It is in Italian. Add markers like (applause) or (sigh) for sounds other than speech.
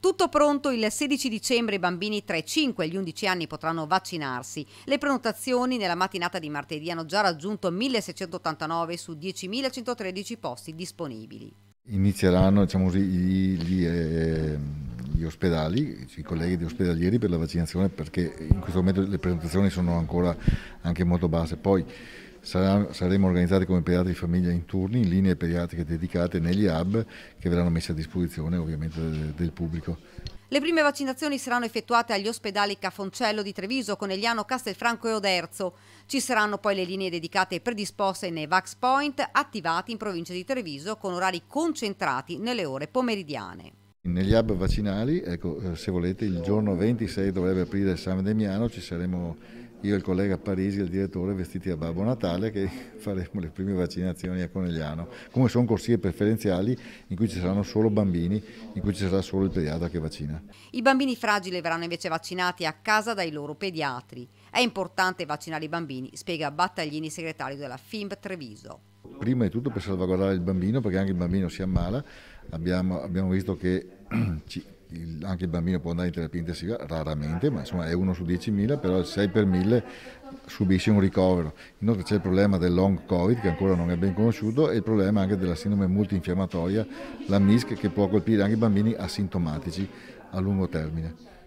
Tutto pronto il 16 dicembre i bambini tra i 5 e gli 11 anni potranno vaccinarsi. Le prenotazioni nella mattinata di martedì hanno già raggiunto 1689 su 10.113 posti disponibili. Inizieranno diciamo, gli, gli, eh, gli, ospedali, i colleghi di ospedalieri per la vaccinazione perché in questo momento le prenotazioni sono ancora anche molto basse. Poi, saremo organizzati come pediatri di famiglia in turni, in linee pediatriche dedicate negli hub che verranno messe a disposizione ovviamente del, pubblico. Le prime vaccinazioni saranno effettuate agli ospedali Cafoncello di Treviso, Conegliano, Castelfranco e Oderzo. Ci saranno poi le linee dedicate e predisposte nei Vax Point attivati in provincia di Treviso con orari concentrati nelle ore pomeridiane. Negli hub vaccinali, ecco, eh, se volete, il giorno 26 dovrebbe aprire San Demiano, ci saremo io e il collega Parisi, il direttore, vestiti da Babbo Natale che (laughs) faremo le prime vaccinazioni a Conegliano, come sono corsie preferenziali in cui ci saranno solo bambini, in cui ci sarà solo il pediatra che vaccina. I bambini fragili verranno invece vaccinati a casa dai loro pediatri. È importante vaccinare i bambini, spiega Battaglini, segretario della FIMP Treviso. Prima di tutto per salvaguardare il bambino, perché anche il bambino si ammala, abbiamo, abbiamo visto che (clears throat) ci, il, anche il bambino può andare in terapia intensiva raramente, ma insomma è uno su 10.000, però il 6 per 1000 subisce un ricovero. Inoltre c'è il problema del long covid che ancora non è ben conosciuto e il problema anche della sindrome multinfiammatoria, la MISC, che può colpire anche i bambini asintomatici a lungo termine.